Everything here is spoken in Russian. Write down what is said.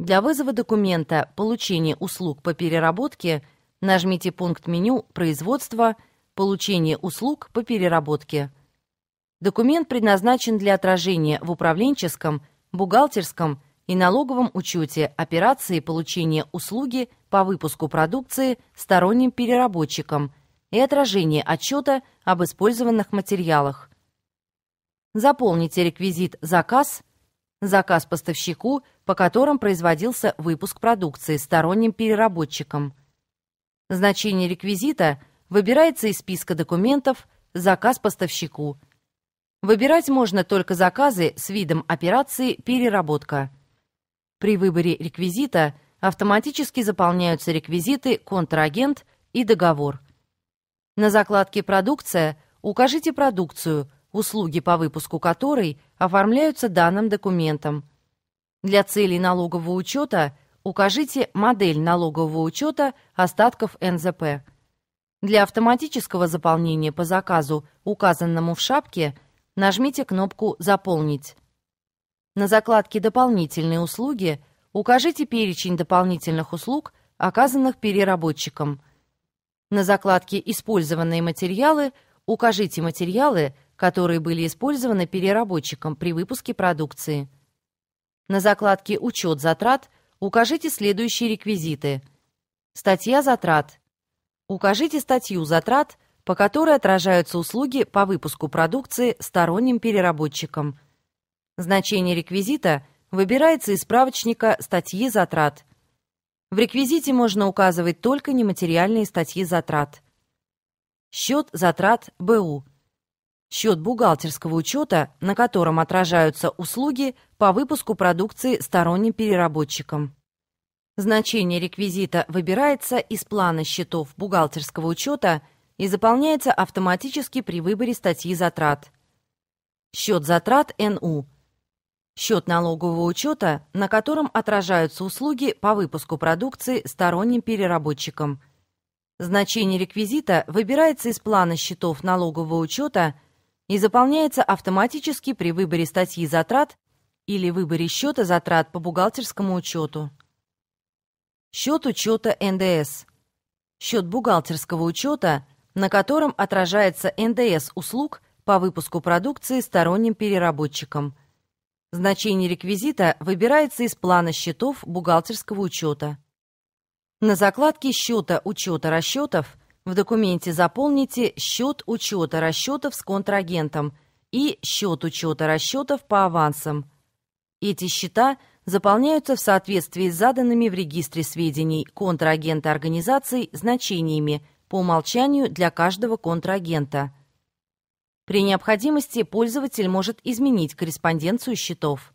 Для вызова документа «Получение услуг по переработке» нажмите пункт меню «Производство», «Получение услуг по переработке». Документ предназначен для отражения в управленческом, бухгалтерском и налоговом учете операции получения услуги по выпуску продукции сторонним переработчикам и отражения отчета об использованных материалах. Заполните реквизит «Заказ» заказ поставщику, по которым производился выпуск продукции сторонним переработчиком. Значение реквизита выбирается из списка документов «Заказ поставщику». Выбирать можно только заказы с видом операции «Переработка». При выборе реквизита автоматически заполняются реквизиты «Контрагент» и «Договор». На закладке «Продукция» укажите продукцию – услуги по выпуску которой оформляются данным документом. Для целей налогового учета укажите модель налогового учета остатков НЗП. Для автоматического заполнения по заказу, указанному в шапке, нажмите кнопку «Заполнить». На закладке «Дополнительные услуги» укажите перечень дополнительных услуг, оказанных переработчиком. На закладке «Использованные материалы» укажите материалы, которые были использованы переработчиком при выпуске продукции. На закладке «Учет затрат» укажите следующие реквизиты. Статья затрат. Укажите статью затрат, по которой отражаются услуги по выпуску продукции сторонним переработчикам. Значение реквизита выбирается из справочника статьи затрат. В реквизите можно указывать только нематериальные статьи затрат. Счет затрат БУ счет бухгалтерского учета, на котором отражаются услуги по выпуску продукции сторонним переработчикам. Значение реквизита выбирается из плана счетов бухгалтерского учета и заполняется автоматически при выборе статьи затрат. Счет затрат НУ – счет налогового учета, на котором отражаются услуги по выпуску продукции сторонним переработчикам. Значение реквизита выбирается из плана счетов налогового учета – и заполняется автоматически при выборе статьи затрат или выборе счета затрат по бухгалтерскому учету. Счет учета НДС. Счет бухгалтерского учета, на котором отражается НДС услуг по выпуску продукции сторонним переработчикам. Значение реквизита выбирается из плана счетов бухгалтерского учета. На закладке счета учета расчетов в документе заполните счет учета расчетов с контрагентом и счет учета расчетов по авансам. Эти счета заполняются в соответствии с заданными в регистре сведений контрагента организаций значениями по умолчанию для каждого контрагента. При необходимости пользователь может изменить корреспонденцию счетов.